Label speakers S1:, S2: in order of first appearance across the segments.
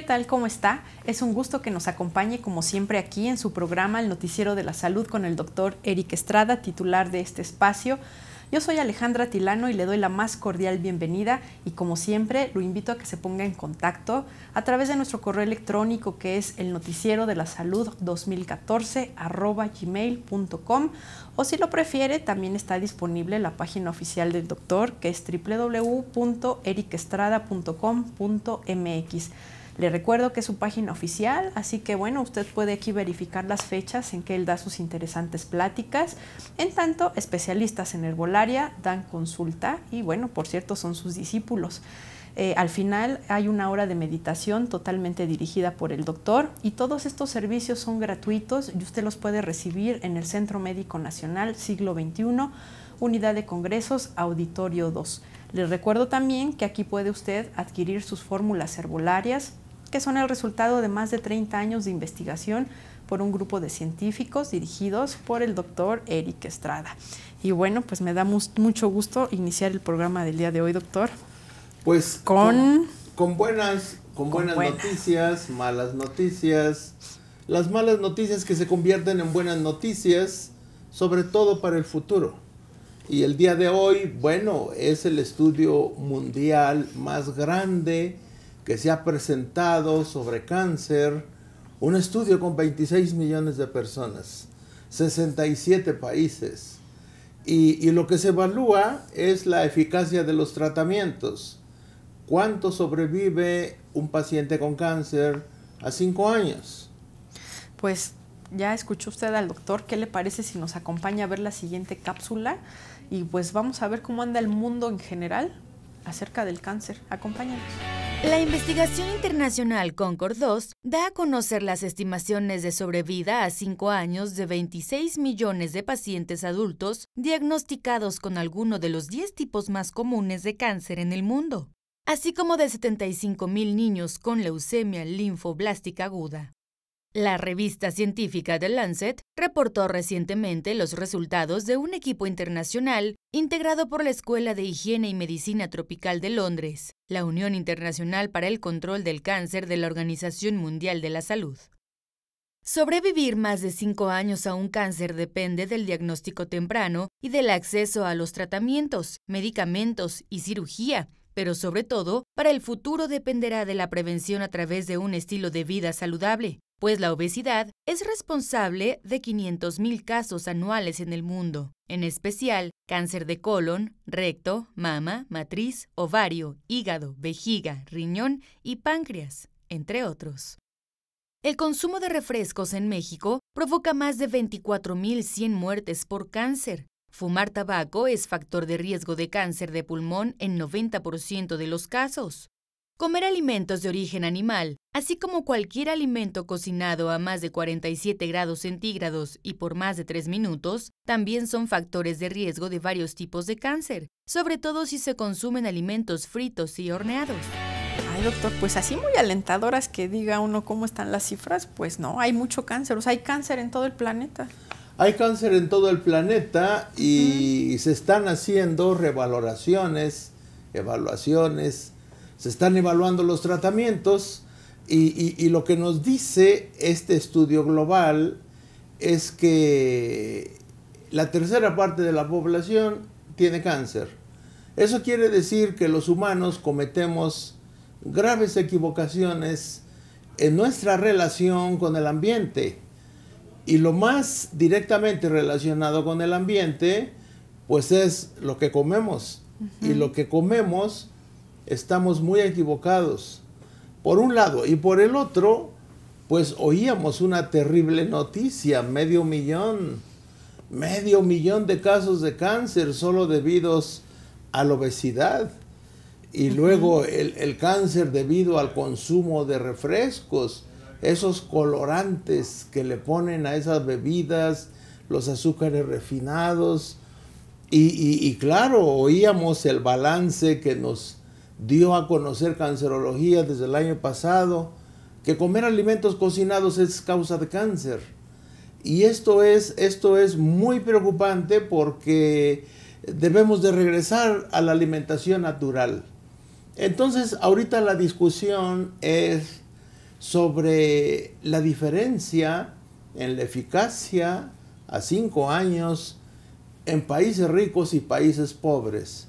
S1: ¿Qué tal? ¿Cómo está? Es un gusto que nos acompañe como siempre aquí en su programa El Noticiero de la Salud con el doctor Eric Estrada, titular de este espacio. Yo soy Alejandra Tilano y le doy la más cordial bienvenida y como siempre lo invito a que se ponga en contacto a través de nuestro correo electrónico que es el noticiero de la salud 2014 gmail.com o si lo prefiere también está disponible la página oficial del doctor que es www.ericestrada.com.mx. Le recuerdo que es su página oficial, así que bueno, usted puede aquí verificar las fechas en que él da sus interesantes pláticas. En tanto, especialistas en herbolaria dan consulta y bueno, por cierto, son sus discípulos. Eh, al final hay una hora de meditación totalmente dirigida por el doctor y todos estos servicios son gratuitos y usted los puede recibir en el Centro Médico Nacional Siglo XXI, Unidad de Congresos, Auditorio 2. Le recuerdo también que aquí puede usted adquirir sus fórmulas herbolarias, que son el resultado de más de 30 años de investigación por un grupo de científicos dirigidos por el doctor Eric Estrada. Y bueno, pues me da mucho gusto iniciar el programa del
S2: día de hoy, doctor. Pues con, con, buenas, con, buenas noticias, malas noticias, las malas noticias que se convierten en buenas noticias, sobre todo para el futuro. Y el día de hoy, bueno, es el estudio mundial más grande que se ha presentado sobre cáncer, un estudio con 26 millones de personas, 67 países. Y, lo que se evalúa es la eficacia de los tratamientos. ¿Cuánto sobrevive un paciente con cáncer a 5 años?
S1: Pues ya escuchó usted al doctor. ¿Qué le parece si nos acompaña a ver la siguiente cápsula? Y pues vamos a ver cómo anda el mundo en general
S3: acerca del cáncer. Acompáñanos. La investigación internacional Concord 2 da a conocer las estimaciones de sobrevida a 5 años de 26 millones de pacientes adultos diagnosticados con alguno de los 10 tipos más comunes de cáncer en el mundo, así como de 75 mil niños con leucemia linfoblástica aguda. La revista científica The Lancet reportó recientemente los resultados de un equipo internacional integrado por la Escuela de Higiene y Medicina Tropical de Londres, la Unión Internacional para el Control del Cáncer de la Organización Mundial de la Salud. Sobrevivir más de cinco años a un cáncer depende del diagnóstico temprano y del acceso a los tratamientos, medicamentos y cirugía, pero sobre todo, para el futuro dependerá de la prevención a través de un estilo de vida saludable, pues la obesidad es responsable de 500.000 casos anuales en el mundo, en especial cáncer de colon, recto, mama, matriz, ovario, hígado, vejiga, riñón y páncreas, entre otros. El consumo de refrescos en México provoca más de 24.100 muertes por cáncer. Fumar tabaco es factor de riesgo de cáncer de pulmón en 90% de los casos. Comer alimentos de origen animal, así como cualquier alimento cocinado a más de 47 grados centígrados y por más de 3 minutos, también son factores de riesgo de varios tipos de cáncer, sobre todo si se consumen alimentos fritos y horneados. Ay, doctor, pues así muy alentadoras que diga
S1: uno cómo están las cifras, pues no, hay mucho cáncer, o sea, hay cáncer en todo el planeta.
S2: Hay cáncer en todo el planeta y se están haciendo revaloraciones, evaluaciones se están evaluando los tratamientos y, lo que nos dice este estudio global es que la tercera parte de la población tiene cáncer. Eso quiere decir que los humanos cometemos graves equivocaciones en nuestra relación con el ambiente. Y lo más directamente relacionado con el ambiente, pues es lo que comemos. Y lo que comemos estamos muy equivocados, por un lado, y por el otro, pues oíamos una terrible noticia, medio millón, medio millón de casos de cáncer solo debidos a la obesidad y luego el, cáncer debido al consumo de refrescos, esos colorantes que le ponen a esas bebidas, los azúcares refinados. y claro, oíamos el balance que nos dio a conocer cancerología desde el año pasado, que comer alimentos cocinados es causa de cáncer. Y esto es, esto es muy preocupante porque debemos de regresar a la alimentación natural. Entonces, ahorita la discusión es sobre la diferencia en la eficacia a cinco años en países ricos y países pobres.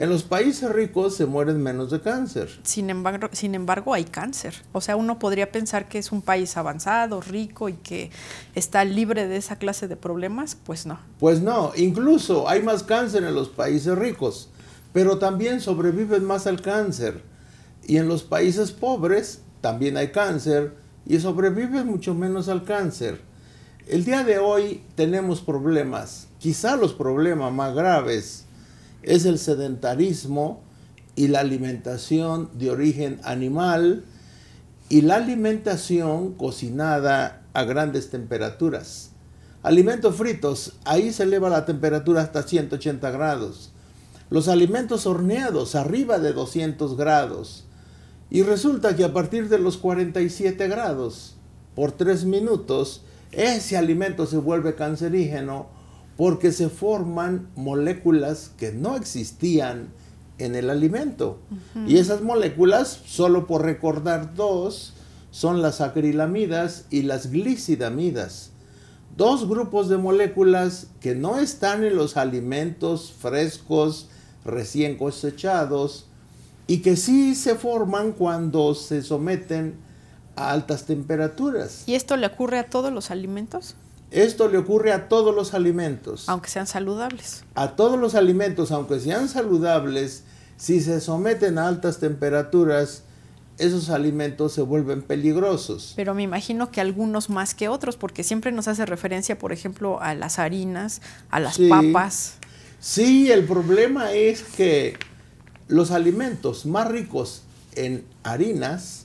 S2: En los países ricos se mueren menos de cáncer. Sin embargo, sin embargo, hay cáncer. O sea, uno podría
S1: pensar que es un país avanzado, rico y que está libre de esa clase de problemas. Pues no.
S2: Pues no. Incluso hay más cáncer en los países ricos, pero también sobreviven más al cáncer. Y en los países pobres también hay cáncer y sobreviven mucho menos al cáncer. El día de hoy tenemos problemas, quizá los problemas más graves es el sedentarismo y la alimentación de origen animal y la alimentación cocinada a grandes temperaturas. Alimentos fritos, ahí se eleva la temperatura hasta 180 grados. Los alimentos horneados, arriba de 200 grados. Y resulta que a partir de los 47 grados, por 3 minutos, ese alimento se vuelve cancerígeno porque se forman moléculas que no existían en el alimento. Y esas moléculas, solo por recordar dos, son las acrilamidas y las glicidamidas. Dos grupos de moléculas que no están en los alimentos frescos recién cosechados y que sí se forman cuando se someten a altas temperaturas.
S1: ¿Y esto le ocurre a todos los alimentos?
S2: Esto le ocurre a todos los alimentos. Aunque sean saludables. A todos los alimentos, aunque sean saludables, si se someten a altas temperaturas, esos alimentos se vuelven peligrosos.
S1: Pero me imagino que algunos más que otros, porque siempre nos hace referencia, por ejemplo, a las
S2: harinas, a las papas. Sí, el problema es que los alimentos más ricos en harinas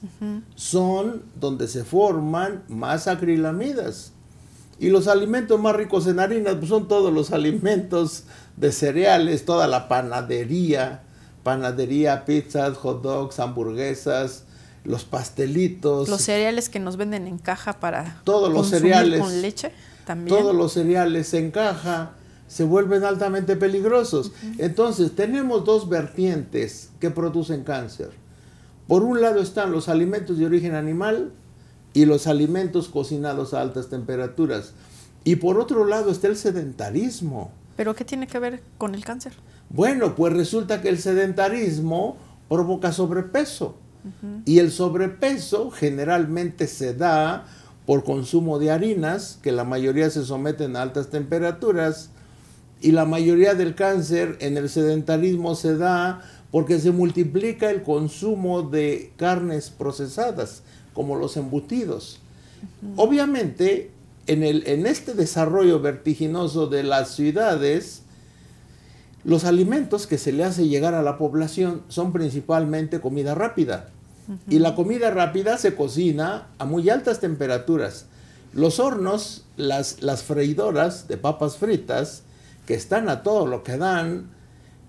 S2: son donde se forman más acrilamidas. Y los alimentos más ricos en harinas pues, son todos los alimentos de cereales, toda la panadería, panadería, pizzas, hot dogs, hamburguesas, los pastelitos. Los
S1: cereales que nos venden en caja para todos los cereales con leche
S2: también. Todos los cereales en caja se vuelven altamente peligrosos. Entonces, tenemos dos vertientes que producen cáncer. Por un lado están los alimentos de origen animal, y los alimentos cocinados a altas temperaturas. Y por otro lado está el sedentarismo. ¿Pero qué tiene que ver con el cáncer? Bueno, pues resulta que el sedentarismo provoca sobrepeso. Y el sobrepeso generalmente se da por consumo de harinas, que la mayoría se someten a altas temperaturas. Y la mayoría del cáncer en el sedentarismo se da porque se multiplica el consumo de carnes procesadas, como los embutidos. Obviamente, en, este desarrollo vertiginoso de las ciudades, los alimentos que se le hace llegar a la población son principalmente comida rápida. Y la comida rápida se cocina a muy altas temperaturas. Los hornos, las, las freidoras de papas fritas, que están a todo lo que dan,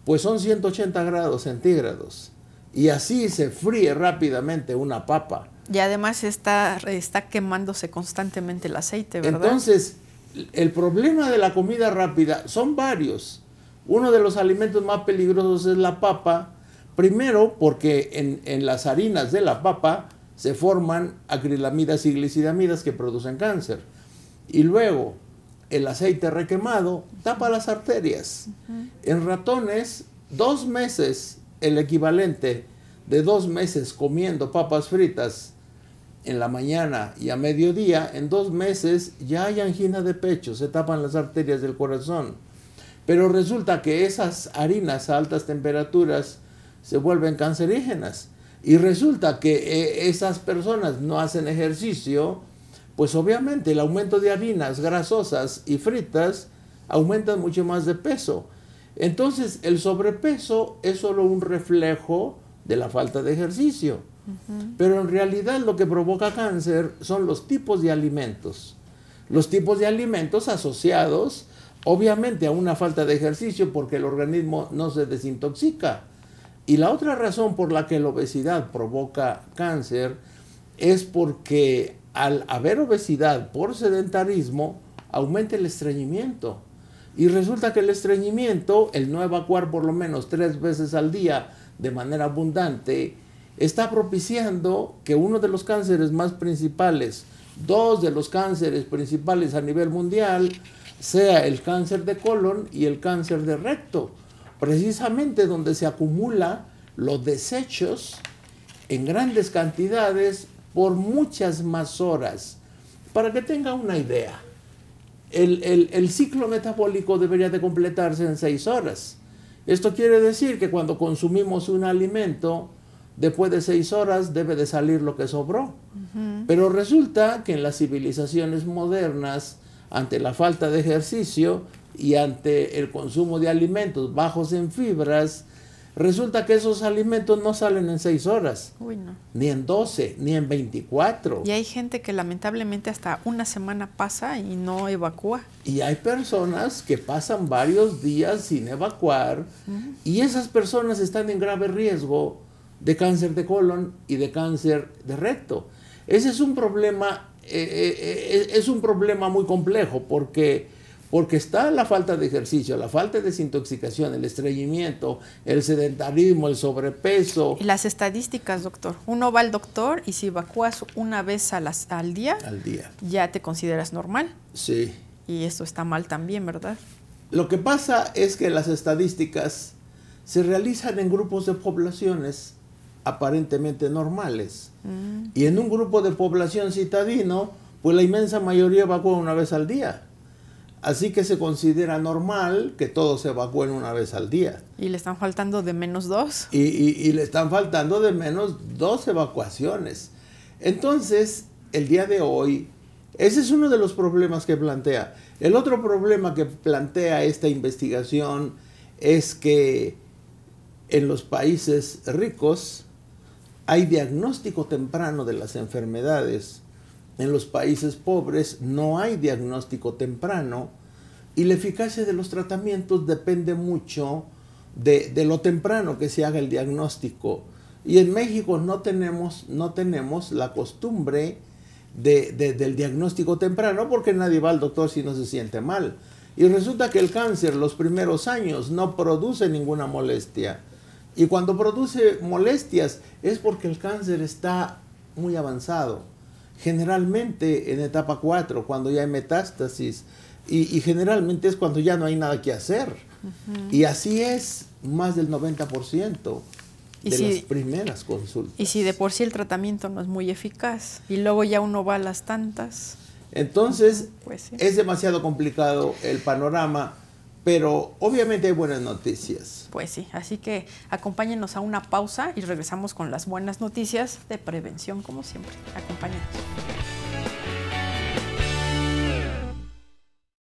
S2: pues son 180 grados centígrados. Y así se fríe rápidamente una papa.
S1: Y además está, está quemándose constantemente el aceite, ¿verdad? Entonces,
S2: el problema de la comida rápida son varios. Uno de los alimentos más peligrosos es la papa. Primero, porque en, las harinas de la papa se forman acrilamidas y glicidamidas que producen cáncer. Y luego, el aceite requemado tapa las arterias. En ratones, dos meses el equivalente de dos meses comiendo papas fritas en la mañana y a mediodía, en dos meses ya hay angina de pecho, se tapan las arterias del corazón. Pero resulta que esas harinas a altas temperaturas se vuelven cancerígenas. Y resulta que eh, esas personas no hacen ejercicio, pues obviamente el aumento de harinas grasosas y fritas aumenta mucho más de peso. Entonces, el sobrepeso es solo un reflejo de la falta de ejercicio. Pero en realidad lo que provoca cáncer son los tipos de alimentos. Los tipos de alimentos asociados, obviamente, a una falta de ejercicio porque el organismo no se desintoxica. Y la otra razón por la que la obesidad provoca cáncer es porque al haber obesidad por sedentarismo, aumenta el estreñimiento. Y resulta que el estreñimiento, el no evacuar por lo menos tres veces al día de manera abundante, está propiciando que uno de los cánceres más principales, dos de los cánceres principales a nivel mundial, sea el cáncer de colon y el cáncer de recto, precisamente donde se acumula los desechos en grandes cantidades por muchas más horas. Para que tenga una idea, el, ciclo metabólico debería de completarse en seis horas. Esto quiere decir que cuando consumimos un alimento, después de seis horas debe de salir lo que sobró. Pero resulta que en las civilizaciones modernas, ante la falta de ejercicio y ante el consumo de alimentos bajos en fibras, Resulta que esos alimentos no salen en 6 horas, ni en 12, ni en 24. Y hay
S1: gente que lamentablemente hasta una semana pasa y no evacúa.
S2: Y hay personas que pasan varios días sin evacuar y esas personas están en grave riesgo de cáncer de colon y de cáncer de recto. Ese es un problema, eh, eh, eh, es un problema muy complejo porque porque está la falta de ejercicio, la falta de desintoxicación, el estreñimiento, el sedentarismo, el
S1: sobrepeso. Las estadísticas, doctor. Uno va al doctor y si evacuas una vez al día, ya te consideras normal. Sí. Y eso está mal también, ¿verdad?
S2: Lo que pasa es que las estadísticas se realizan en grupos de poblaciones aparentemente normales. Mm. Y en un grupo de población citadino, pues la inmensa mayoría evacúa una vez al día. Así que se considera normal que todos se evacúen una vez al día.
S1: Y le están faltando de menos dos.
S2: Y, y le están faltando de menos dos evacuaciones. Entonces, el día de hoy, ese es uno de los problemas que plantea. El otro problema que plantea esta investigación es que en los países ricos hay diagnóstico temprano de las enfermedades en los países pobres no hay diagnóstico temprano y la eficacia de los tratamientos depende mucho de, lo temprano que se haga el diagnóstico. Y en México no tenemos, no tenemos la costumbre del diagnóstico temprano porque nadie va al doctor si no se siente mal. Y resulta que el cáncer los primeros años no produce ninguna molestia. Y cuando produce molestias es porque el cáncer está muy avanzado generalmente en etapa 4, cuando ya hay metástasis, y, generalmente es cuando ya no hay nada que hacer. Y así es más del 90%
S1: de las primeras
S2: consultas. Y
S1: si de por sí el tratamiento no es muy eficaz, y luego ya
S2: uno va a las tantas. Entonces, pues es demasiado complicado el panorama pero obviamente hay buenas noticias. Pues sí, así que acompáñenos a
S1: una pausa y regresamos con las buenas noticias de prevención, como siempre. Acompáñenos.